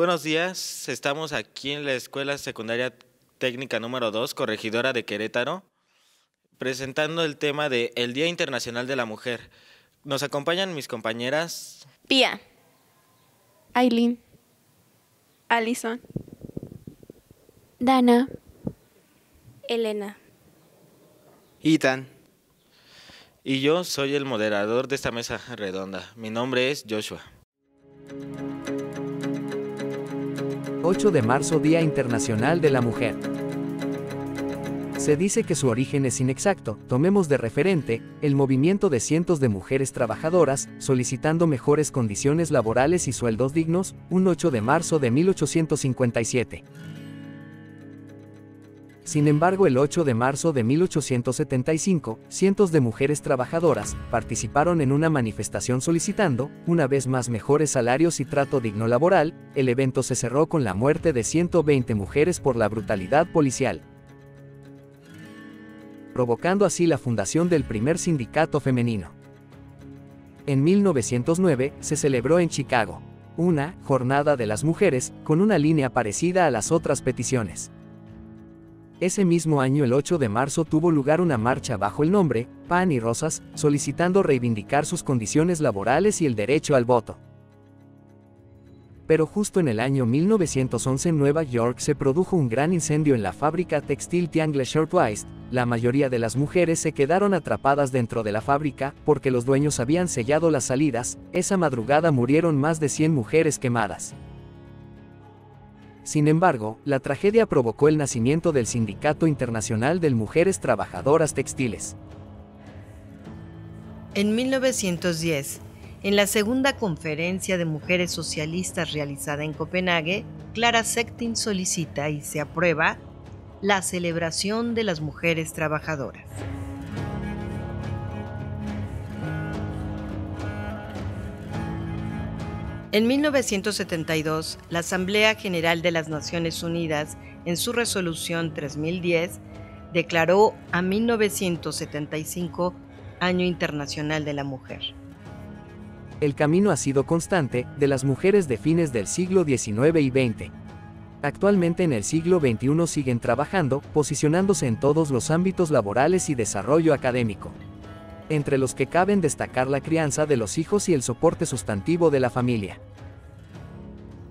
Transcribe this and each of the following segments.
buenos días. Estamos aquí en la Escuela Secundaria Técnica número 2, Corregidora de Querétaro, presentando el tema de el Día Internacional de la Mujer. Nos acompañan mis compañeras Pía, Aileen, Alison, Dana, Elena, Itan Y yo soy el moderador de esta mesa redonda. Mi nombre es Joshua. 8 de marzo Día Internacional de la Mujer. Se dice que su origen es inexacto, tomemos de referente, el movimiento de cientos de mujeres trabajadoras, solicitando mejores condiciones laborales y sueldos dignos, un 8 de marzo de 1857. Sin embargo, el 8 de marzo de 1875, cientos de mujeres trabajadoras participaron en una manifestación solicitando, una vez más, mejores salarios y trato digno laboral. El evento se cerró con la muerte de 120 mujeres por la brutalidad policial, provocando así la fundación del primer sindicato femenino. En 1909 se celebró en Chicago una jornada de las mujeres con una línea parecida a las otras peticiones. Ese mismo año, el 8 de marzo, tuvo lugar una marcha bajo el nombre Pan y Rosas, solicitando reivindicar sus condiciones laborales y el derecho al voto. Pero justo en el año 1911 en Nueva York se produjo un gran incendio en la fábrica textil Tiangle Shirtwaist. La mayoría de las mujeres se quedaron atrapadas dentro de la fábrica porque los dueños habían sellado las salidas. Esa madrugada murieron más de 100 mujeres quemadas. Sin embargo, la tragedia provocó el nacimiento del Sindicato Internacional de Mujeres Trabajadoras Textiles. En 1910, en la segunda conferencia de mujeres socialistas realizada en Copenhague, Clara Sectin solicita y se aprueba la celebración de las mujeres trabajadoras. En 1972, la Asamblea General de las Naciones Unidas, en su resolución 3010, declaró a 1975 Año Internacional de la Mujer. El camino ha sido constante de las mujeres de fines del siglo XIX y XX. Actualmente en el siglo XXI siguen trabajando, posicionándose en todos los ámbitos laborales y desarrollo académico entre los que caben destacar la crianza de los hijos y el soporte sustantivo de la familia.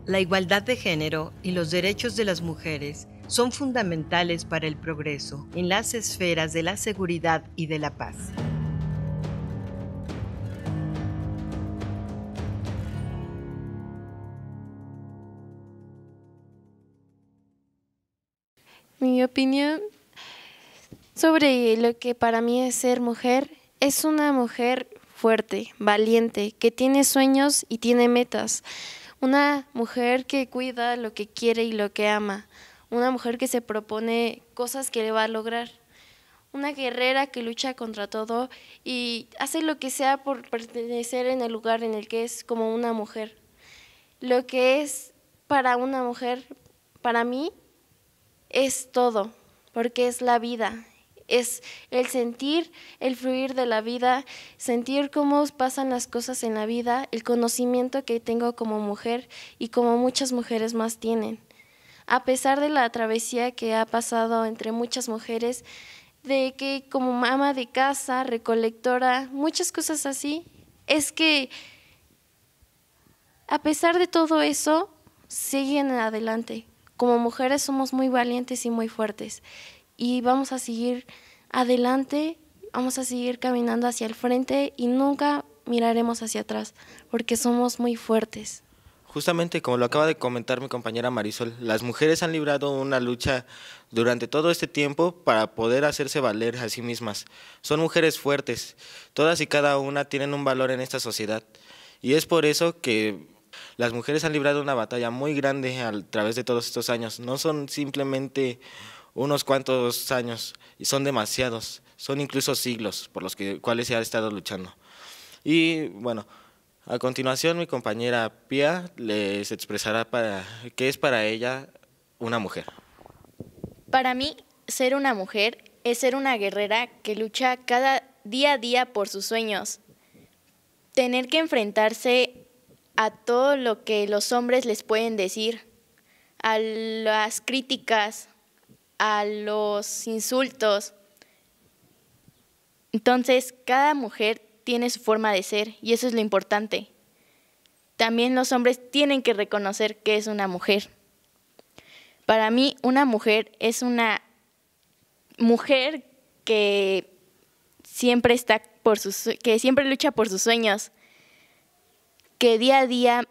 La igualdad de género y los derechos de las mujeres son fundamentales para el progreso en las esferas de la seguridad y de la paz. Mi opinión sobre lo que para mí es ser mujer es una mujer fuerte, valiente, que tiene sueños y tiene metas. Una mujer que cuida lo que quiere y lo que ama. Una mujer que se propone cosas que le va a lograr. Una guerrera que lucha contra todo y hace lo que sea por pertenecer en el lugar en el que es como una mujer. Lo que es para una mujer, para mí, es todo, porque es la vida, es el sentir, el fluir de la vida, sentir cómo pasan las cosas en la vida, el conocimiento que tengo como mujer y como muchas mujeres más tienen. A pesar de la travesía que ha pasado entre muchas mujeres, de que como mamá de casa, recolectora, muchas cosas así, es que a pesar de todo eso, siguen adelante. Como mujeres somos muy valientes y muy fuertes y vamos a seguir adelante, vamos a seguir caminando hacia el frente y nunca miraremos hacia atrás, porque somos muy fuertes. Justamente como lo acaba de comentar mi compañera Marisol, las mujeres han librado una lucha durante todo este tiempo para poder hacerse valer a sí mismas. Son mujeres fuertes, todas y cada una tienen un valor en esta sociedad. Y es por eso que las mujeres han librado una batalla muy grande a través de todos estos años. No son simplemente unos cuantos años, y son demasiados, son incluso siglos por los que, cuales se ha estado luchando. Y bueno, a continuación mi compañera Pia les expresará para, qué es para ella una mujer. Para mí, ser una mujer es ser una guerrera que lucha cada día a día por sus sueños. Tener que enfrentarse a todo lo que los hombres les pueden decir, a las críticas, a los insultos. Entonces, cada mujer tiene su forma de ser y eso es lo importante. También los hombres tienen que reconocer que es una mujer. Para mí, una mujer es una mujer que siempre está por sus que siempre lucha por sus sueños, que día a día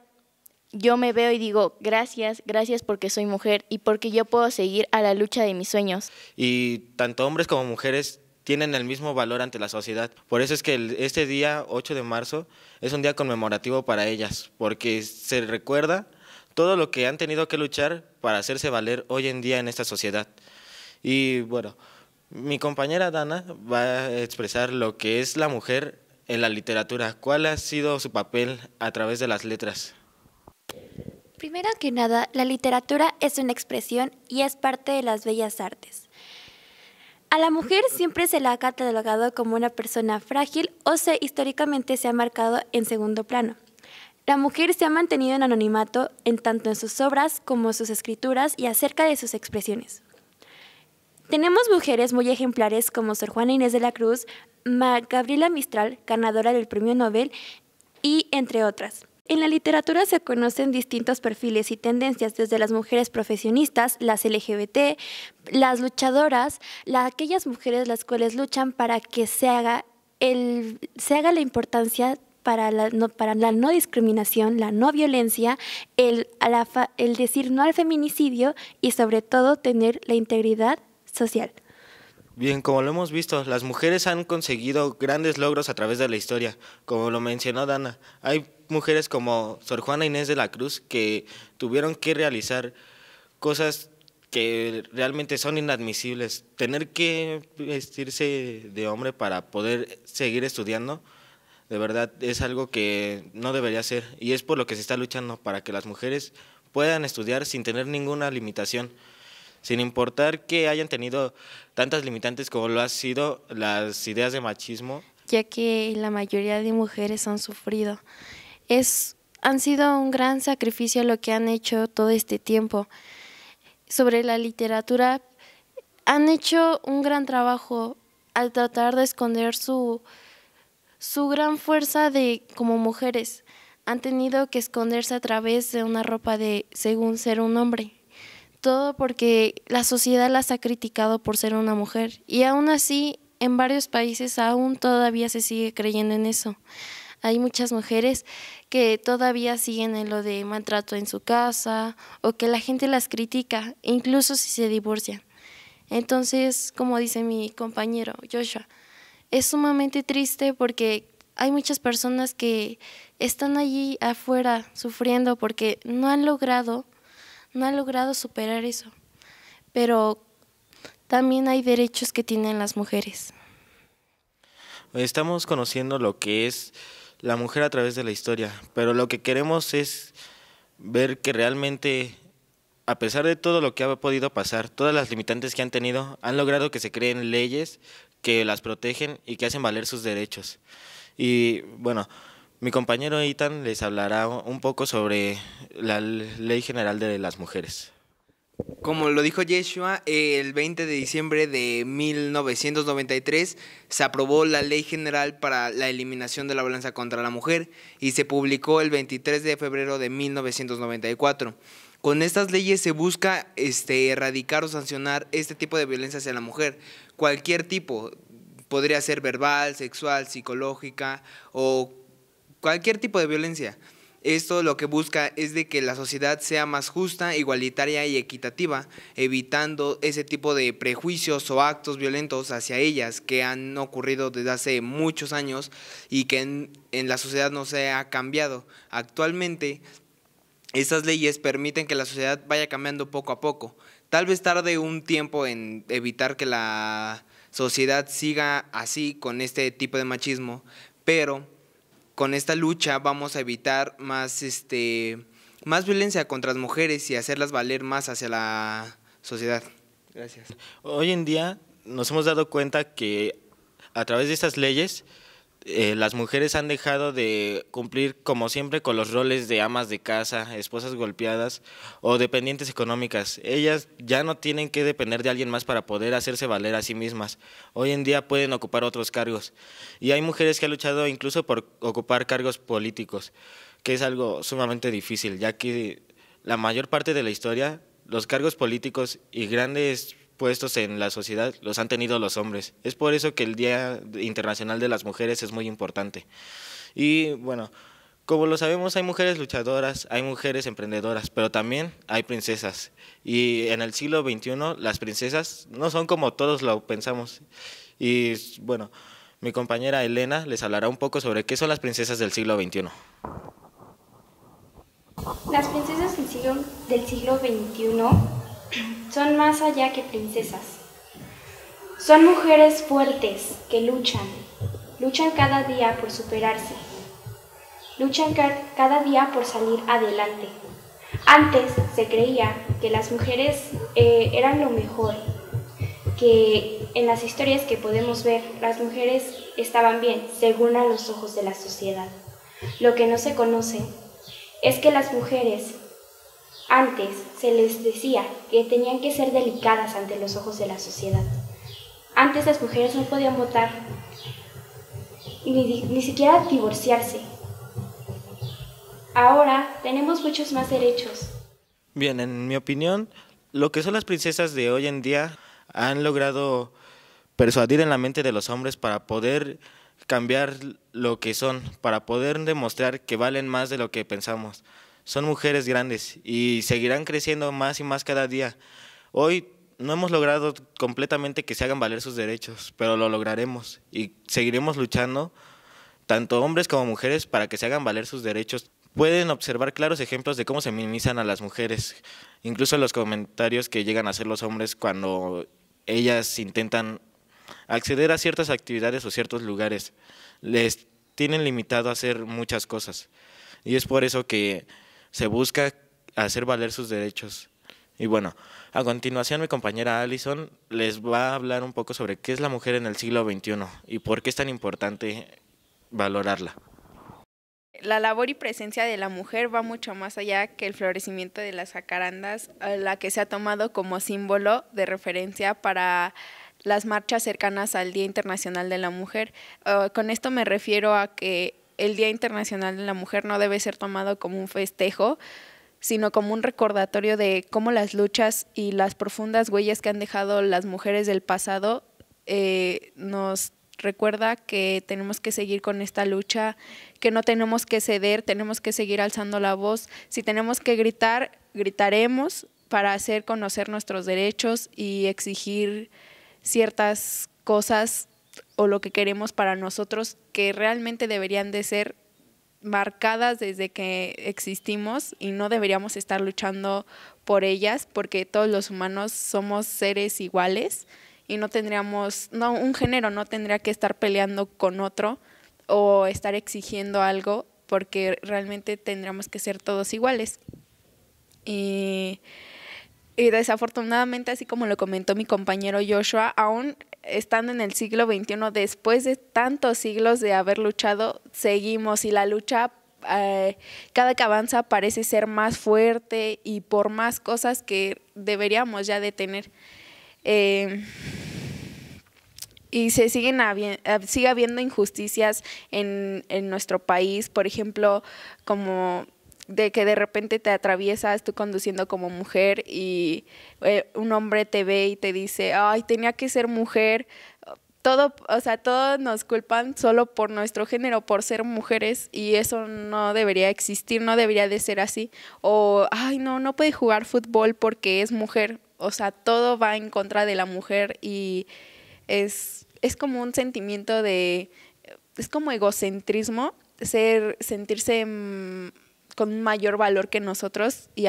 yo me veo y digo, gracias, gracias porque soy mujer y porque yo puedo seguir a la lucha de mis sueños. Y tanto hombres como mujeres tienen el mismo valor ante la sociedad. Por eso es que este día 8 de marzo es un día conmemorativo para ellas, porque se recuerda todo lo que han tenido que luchar para hacerse valer hoy en día en esta sociedad. Y bueno, mi compañera Dana va a expresar lo que es la mujer en la literatura, cuál ha sido su papel a través de las letras. Primero que nada, la literatura es una expresión y es parte de las bellas artes. A la mujer siempre se la ha catalogado como una persona frágil o se históricamente se ha marcado en segundo plano. La mujer se ha mantenido en anonimato en tanto en sus obras como sus escrituras y acerca de sus expresiones. Tenemos mujeres muy ejemplares como Sor Juana Inés de la Cruz, Gabriela Mistral, ganadora del Premio Nobel, y entre otras. En la literatura se conocen distintos perfiles y tendencias, desde las mujeres profesionistas, las LGBT, las luchadoras, aquellas mujeres las cuales luchan para que se haga, la importancia para la, no, discriminación, la no violencia, el decir no al feminicidio y sobre todo tener la integridad social. Bien, como lo hemos visto, las mujeres han conseguido grandes logros a través de la historia. Como lo mencionó Dana, hay mujeres como Sor Juana Inés de la Cruz que tuvieron que realizar cosas que realmente son inadmisibles. Tener que vestirse de hombre para poder seguir estudiando, de verdad es algo que no debería ser. Y es por lo que se está luchando, para que las mujeres puedan estudiar sin tener ninguna limitación sin importar que hayan tenido tantas limitantes como lo han sido las ideas de machismo. Ya que la mayoría de mujeres han sufrido. han sido un gran sacrificio lo que han hecho todo este tiempo. Sobre la literatura, han hecho un gran trabajo al tratar de esconder su, su gran fuerza de como mujeres han tenido que esconderse a través de una ropa de según ser un hombre. Todo porque la sociedad las ha criticado por ser una mujer y aún así en varios países aún todavía se sigue creyendo en eso. Hay muchas mujeres que todavía siguen en lo de maltrato en su casa o que la gente las critica, incluso si se divorcian. Entonces, como dice mi compañero Joshua, es sumamente triste porque hay muchas personas que están allí afuera sufriendo porque no han logrado no ha logrado superar eso. Pero también hay derechos que tienen las mujeres. Estamos conociendo lo que es la mujer a través de la historia, pero lo que queremos es ver que realmente, a pesar de todo lo que ha podido pasar, todas las limitantes que han tenido, han logrado que se creen leyes que las protegen y que hacen valer sus derechos. Y bueno, mi compañero Itan les hablará un poco sobre la Ley General de las Mujeres. Como lo dijo Yeshua, el 20 de diciembre de 1993 se aprobó la Ley General para la Eliminación de la Violencia contra la Mujer y se publicó el 23 de febrero de 1994. Con estas leyes se busca este, erradicar o sancionar este tipo de violencia hacia la mujer, cualquier tipo, podría ser verbal, sexual, psicológica o cualquier tipo de violencia. Esto lo que busca es de que la sociedad sea más justa, igualitaria y equitativa, evitando ese tipo de prejuicios o actos violentos hacia ellas que han ocurrido desde hace muchos años y que en, en la sociedad no se ha cambiado. Actualmente, esas leyes permiten que la sociedad vaya cambiando poco a poco. Tal vez tarde un tiempo en evitar que la sociedad siga así con este tipo de machismo, pero con esta lucha vamos a evitar más, este, más violencia contra las mujeres y hacerlas valer más hacia la sociedad. Gracias. Hoy en día nos hemos dado cuenta que a través de estas leyes eh, las mujeres han dejado de cumplir como siempre con los roles de amas de casa, esposas golpeadas o dependientes económicas. Ellas ya no tienen que depender de alguien más para poder hacerse valer a sí mismas. Hoy en día pueden ocupar otros cargos. Y hay mujeres que han luchado incluso por ocupar cargos políticos, que es algo sumamente difícil, ya que la mayor parte de la historia, los cargos políticos y grandes puestos en la sociedad los han tenido los hombres. Es por eso que el Día Internacional de las Mujeres es muy importante. Y bueno, como lo sabemos, hay mujeres luchadoras, hay mujeres emprendedoras, pero también hay princesas. Y en el siglo XXI las princesas no son como todos lo pensamos. Y bueno, mi compañera Elena les hablará un poco sobre qué son las princesas del siglo XXI. Las princesas del siglo, del siglo XXI son más allá que princesas. Son mujeres fuertes que luchan, luchan cada día por superarse, luchan cada día por salir adelante. Antes se creía que las mujeres eh, eran lo mejor, que en las historias que podemos ver las mujeres estaban bien, según a los ojos de la sociedad. Lo que no se conoce es que las mujeres antes se les decía que tenían que ser delicadas ante los ojos de la sociedad. Antes las mujeres no podían votar, ni, ni siquiera divorciarse. Ahora tenemos muchos más derechos. Bien, en mi opinión, lo que son las princesas de hoy en día han logrado persuadir en la mente de los hombres para poder cambiar lo que son, para poder demostrar que valen más de lo que pensamos son mujeres grandes y seguirán creciendo más y más cada día. Hoy no hemos logrado completamente que se hagan valer sus derechos, pero lo lograremos y seguiremos luchando, tanto hombres como mujeres, para que se hagan valer sus derechos. Pueden observar claros ejemplos de cómo se minimizan a las mujeres, incluso los comentarios que llegan a hacer los hombres cuando ellas intentan acceder a ciertas actividades o ciertos lugares. Les tienen limitado a hacer muchas cosas. Y es por eso que se busca hacer valer sus derechos. Y bueno, a continuación mi compañera Allison les va a hablar un poco sobre qué es la mujer en el siglo XXI y por qué es tan importante valorarla. La labor y presencia de la mujer va mucho más allá que el florecimiento de las jacarandas, la que se ha tomado como símbolo de referencia para las marchas cercanas al Día Internacional de la Mujer. Ah, con esto me refiero a que el Día Internacional de la Mujer no debe ser tomado como un festejo, sino como un recordatorio de cómo las luchas y las profundas huellas que han dejado las mujeres del pasado eh, nos recuerda que tenemos que seguir con esta lucha, que no tenemos que ceder, tenemos que seguir alzando la voz. Si tenemos que gritar, gritaremos para hacer conocer nuestros derechos y exigir ciertas cosas o lo que queremos para nosotros que realmente deberían de ser marcadas desde que existimos y no deberíamos estar luchando por ellas porque todos los humanos somos seres iguales y no tendríamos, no, un género no tendría que estar peleando con otro o estar exigiendo algo porque realmente tendríamos que ser todos iguales. Y y desafortunadamente, así como lo comentó mi compañero Joshua, aún estando en el siglo XXI, después de tantos siglos de haber luchado, seguimos y la lucha eh, cada que avanza parece ser más fuerte y por más cosas que deberíamos ya detener. Eh, y se siguen sigue habiendo injusticias en, en nuestro país, por ejemplo, como de que de repente te atraviesas tú conduciendo como mujer y eh, un hombre te ve y te dice, ay, tenía que ser mujer. Todo, o sea, todos nos culpan solo por nuestro género, por ser mujeres y eso no debería existir, no debería de ser así. O, ay, no, no puede jugar fútbol porque es mujer. O sea, todo va en contra de la mujer y es, es como un sentimiento de, es como egocentrismo, ser, sentirse... Mm, con mayor valor que nosotros y,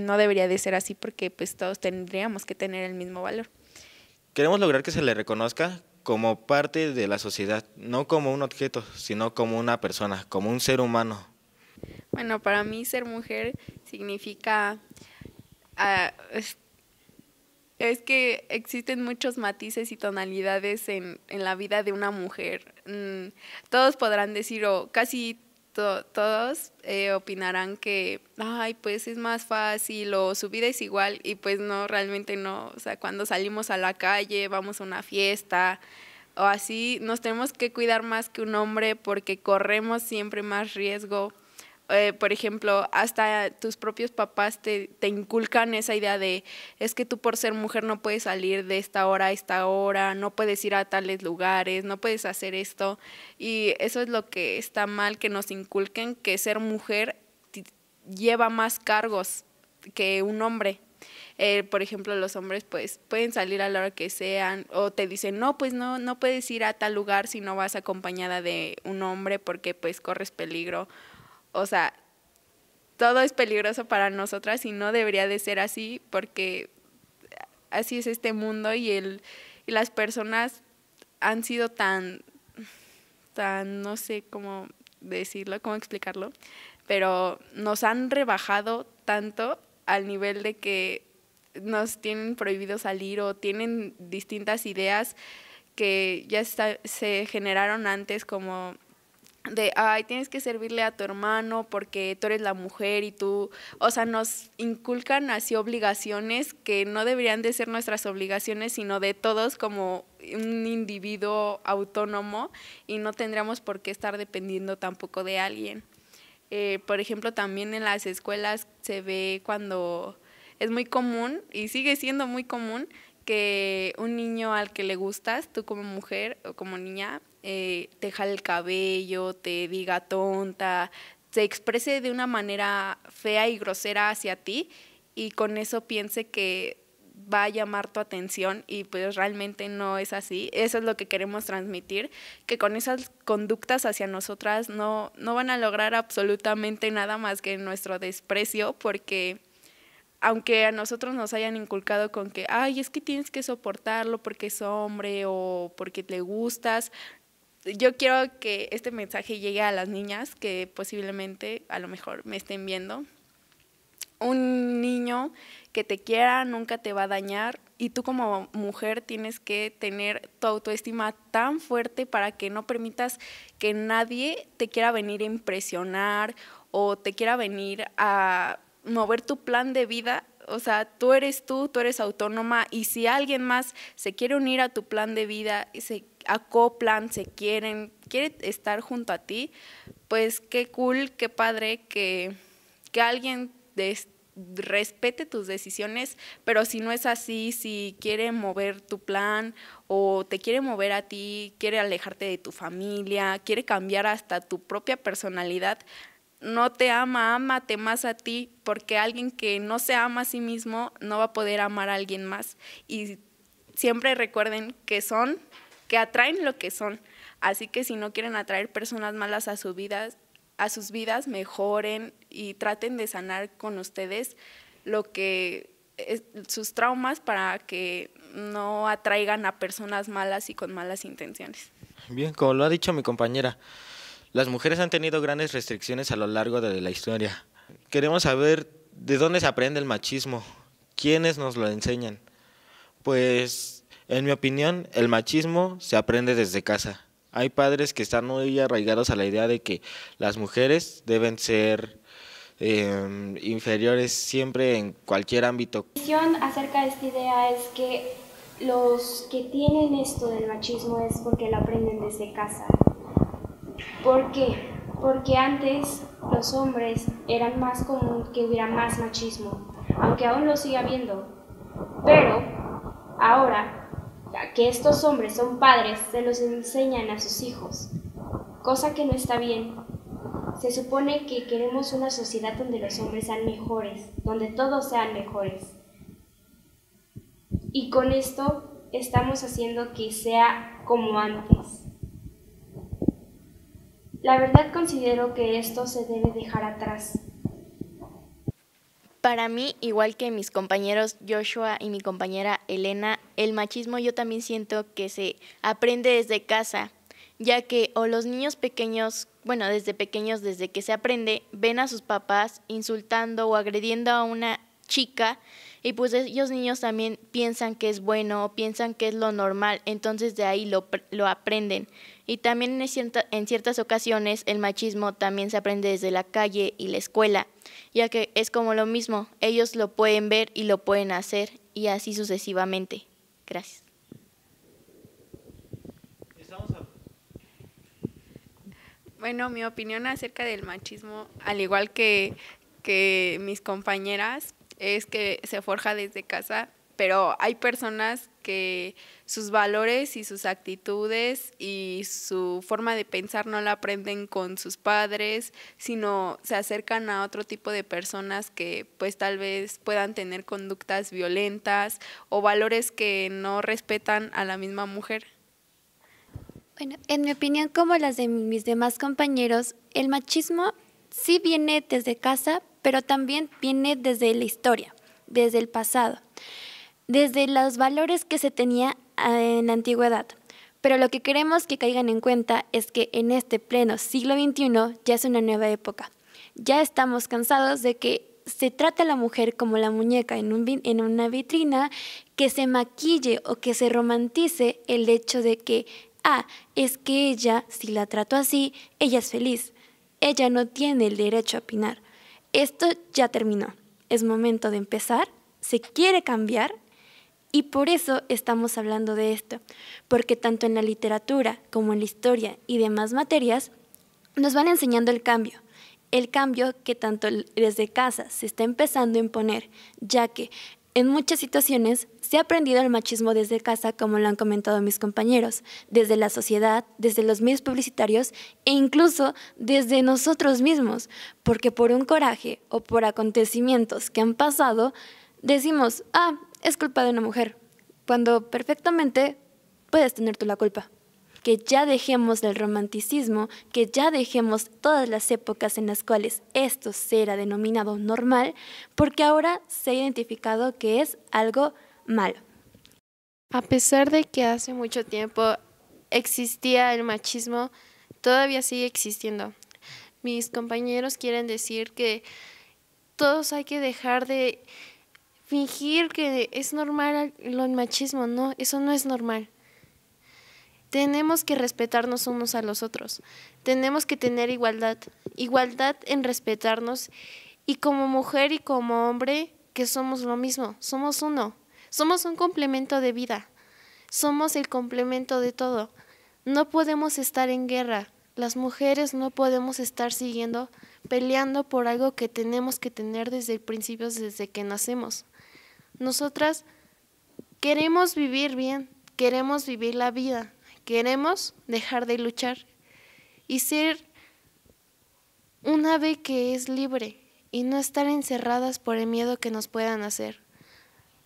no debería de ser así porque pues todos tendríamos que tener el mismo valor. Queremos lograr que se le reconozca como parte de la sociedad, no como un objeto, sino como una persona, como un ser humano. Bueno, para mí ser mujer significa... Ah, es que existen muchos matices y tonalidades en, la vida de una mujer. Mm, todos podrán decir, o casi todos eh, opinarán que, ay, pues es más fácil o su vida es igual y pues no, realmente no. O sea, cuando salimos a la calle, vamos a una fiesta o así, nos tenemos que cuidar más que un hombre porque corremos siempre más riesgo eh, por ejemplo, hasta tus propios papás te, te, inculcan esa idea de, es que tú por ser mujer no puedes salir de esta hora a esta hora, no puedes ir a tales lugares, no puedes hacer esto. Y eso es lo que está mal que nos inculquen, que ser mujer lleva más cargos que un hombre. Eh, por ejemplo, los hombres pues pueden salir a la hora que sean o te dicen, no, pues no, no puedes ir a tal lugar si no vas acompañada de un hombre porque pues corres peligro o sea, todo es peligroso para nosotras y no debería de ser así porque así es este mundo y, el, y las personas han sido tan, tan, no sé cómo decirlo, cómo explicarlo, pero nos han rebajado tanto al nivel de que nos tienen prohibido salir o tienen distintas ideas que ya se generaron antes como de, ay, tienes que servirle a tu hermano porque tú eres la mujer y tú, o sea, nos inculcan así obligaciones que no deberían de ser nuestras obligaciones, sino de todos como un individuo autónomo y no tendríamos por qué estar dependiendo tampoco de alguien. Eh, por ejemplo, también en las escuelas se ve cuando es muy común y sigue siendo muy común que un niño al que le gustas, tú como mujer o como niña, eh, te jale el cabello, te diga tonta, se exprese de una manera fea y grosera hacia ti y con eso piense que va a llamar tu atención y pues realmente no es así. Eso es lo que queremos transmitir, que con esas conductas hacia nosotras no, no van a lograr absolutamente nada más que nuestro desprecio porque aunque a nosotros nos hayan inculcado con que, ay, es que tienes que soportarlo porque es hombre o porque te gustas, yo quiero que este mensaje llegue a las niñas que posiblemente a lo mejor me estén viendo. Un niño que te quiera nunca te va a dañar y tú como mujer tienes que tener tu autoestima tan fuerte para que no permitas que nadie te quiera venir a impresionar o te quiera venir a mover tu plan de vida. O sea, tú eres tú, tú eres autónoma y si alguien más se quiere unir a tu plan de vida, se acoplan, se quieren, quiere estar junto a ti, pues qué cool, qué padre que, alguien respete tus decisiones, pero si no es así, si quiere mover tu plan o te quiere mover a ti, quiere alejarte de tu familia, quiere cambiar hasta tu propia personalidad, no te ama, ámate más a ti, porque alguien que no se ama a sí mismo no va a poder amar a alguien más. Y siempre recuerden que son, que atraen lo que son. Así que si no quieren atraer personas malas a, sus vidas a sus vidas, mejoren y traten de sanar con ustedes lo que es, sus traumas para que no atraigan a personas malas y con malas intenciones. Bien, como lo ha dicho mi compañera, las mujeres han tenido grandes restricciones a lo largo de la historia. Queremos saber de dónde se aprende el machismo, quiénes nos lo enseñan. Pues, en mi opinión, el machismo se aprende desde casa. Hay padres que están muy arraigados a la idea de que las mujeres deben ser em, inferiores siempre en cualquier ámbito. La visión acerca de esta idea es que los que tienen esto del machismo es porque lo aprenden desde casa. ¿Por qué? Porque antes los hombres eran más común que hubiera más machismo, aunque aún lo siga habiendo. Pero ahora que estos hombres son padres, se los enseñan a sus hijos, cosa que no está bien. Se supone que queremos una sociedad donde los hombres sean mejores, donde todos sean mejores. Y con esto estamos haciendo que sea como antes. La verdad considero que esto se debe dejar atrás. Para mí, igual que mis compañeros Joshua y mi compañera Elena, el machismo yo también siento que se aprende desde casa, ya que o los niños pequeños, bueno, desde pequeños, desde que se aprende, ven a sus papás insultando o agrediendo a una chica y pues ellos niños también piensan que es bueno, piensan que es lo normal, entonces de ahí lo, aprenden. Y también en, en ciertas ocasiones el machismo también se aprende desde la calle y la escuela, ya que es como lo mismo, ellos lo pueden ver y lo pueden hacer y así sucesivamente. Gracias. Bueno, mi opinión acerca del machismo, al igual que, que mis compañeras, es que se forja desde casa, pero hay personas que sus valores y sus actitudes y su forma de pensar no la aprenden con sus padres, sino se acercan a otro tipo de personas que pues tal vez puedan tener conductas violentas o valores que no respetan a la misma mujer. Bueno, en mi opinión, como las de mis demás compañeros, el machismo sí viene desde casa, pero también viene desde la historia, desde el pasado, desde los valores que se tenía ah, en la antigüedad. Pero lo que queremos que caigan en cuenta es que en este pleno siglo XXI ya es una nueva época. Ya estamos cansados de que se trate a la mujer como la muñeca en, en una vitrina, que se maquille o que se romantice el hecho de que, ah, es que ella, si la trato así, ella es feliz. Ella no tiene el derecho a opinar esto ya terminó, es momento de empezar, se quiere cambiar y por eso estamos hablando de esto, porque tanto en la literatura como en la historia y demás materias nos van enseñando el cambio, el cambio que tanto desde casa se está empezando a imponer, ya que en muchas situaciones se ha aprendido el machismo desde casa, como lo han comentado mis compañeros, desde la sociedad, desde los medios publicitarios e incluso desde nosotros mismos, porque por un coraje o por acontecimientos que han pasado, decimos, ah, es culpa de una mujer, cuando perfectamente puedes tener tú la culpa que ya dejemos del romanticismo, que ya dejemos todas las épocas en las cuales esto se denominado normal, porque ahora se ha identificado que es algo malo. A pesar de que hace mucho tiempo existía el machismo, todavía sigue existiendo. Mis compañeros quieren decir que todos hay que dejar de fingir que es normal el machismo, no, eso no es normal tenemos que respetarnos unos a los otros, tenemos que tener igualdad, igualdad en respetarnos y como mujer y como hombre que somos lo mismo, somos uno, somos un complemento de vida, somos el complemento de todo. No podemos estar en guerra, las mujeres no podemos estar siguiendo, peleando por algo que tenemos que tener desde el principio, desde que nacemos. Nosotras queremos vivir bien, queremos vivir la vida, Queremos dejar de luchar y ser un ave que es libre y no estar encerradas por el miedo que nos puedan hacer.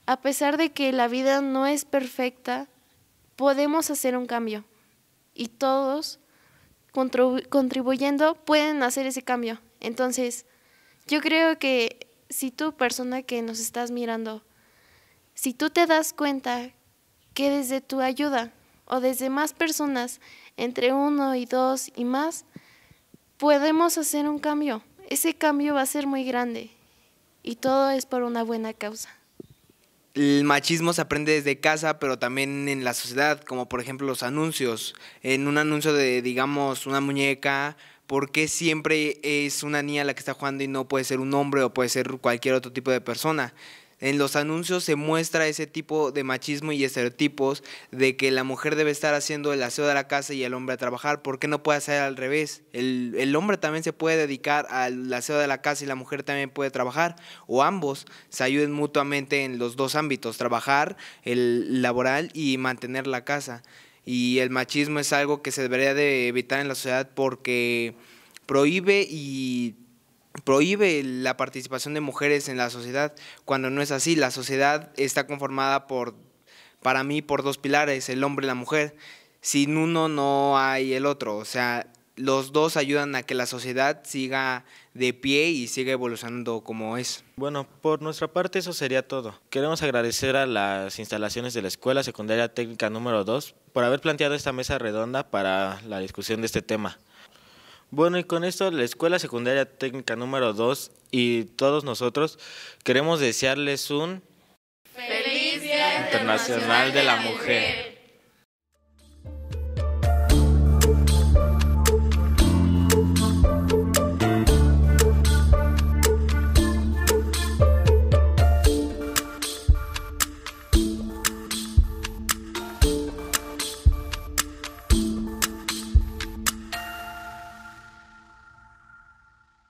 A pesar de que la vida no es perfecta, podemos hacer un cambio y todos contribuyendo pueden hacer ese cambio. Entonces, yo creo que si tú, persona que nos estás mirando, si tú te das cuenta que desde tu ayuda o desde más personas, entre uno y dos y más, podemos hacer un cambio. Ese cambio va a ser muy grande y todo es por una buena causa. El machismo se aprende desde casa, pero también en la sociedad, como por ejemplo los anuncios. En un anuncio de, digamos, una muñeca, ¿por qué siempre es una niña la que está jugando y no puede ser un hombre o puede ser cualquier otro tipo de persona? En los anuncios se muestra ese tipo de machismo y estereotipos de que la mujer debe estar haciendo el aseo de la casa y el hombre a trabajar. ¿Por qué no puede ser al revés? El, el hombre también se puede dedicar al aseo de la casa y la mujer también puede trabajar. O ambos se ayuden mutuamente en los dos ámbitos, trabajar, el laboral y mantener la casa. Y el machismo es algo que se debería de evitar en la sociedad porque prohíbe y prohíbe la participación de mujeres en la sociedad, cuando no es así. La sociedad está conformada por, para mí, por dos pilares, el hombre y la mujer. Sin uno no hay el otro, o sea, los dos ayudan a que la sociedad siga de pie y siga evolucionando como es. Bueno, por nuestra parte eso sería todo. Queremos agradecer a las instalaciones de la Escuela Secundaria Técnica número 2 por haber planteado esta mesa redonda para la discusión de este tema. Bueno, y con esto la Escuela Secundaria Técnica número 2 y todos nosotros queremos desearles un feliz Día Internacional de la Mujer.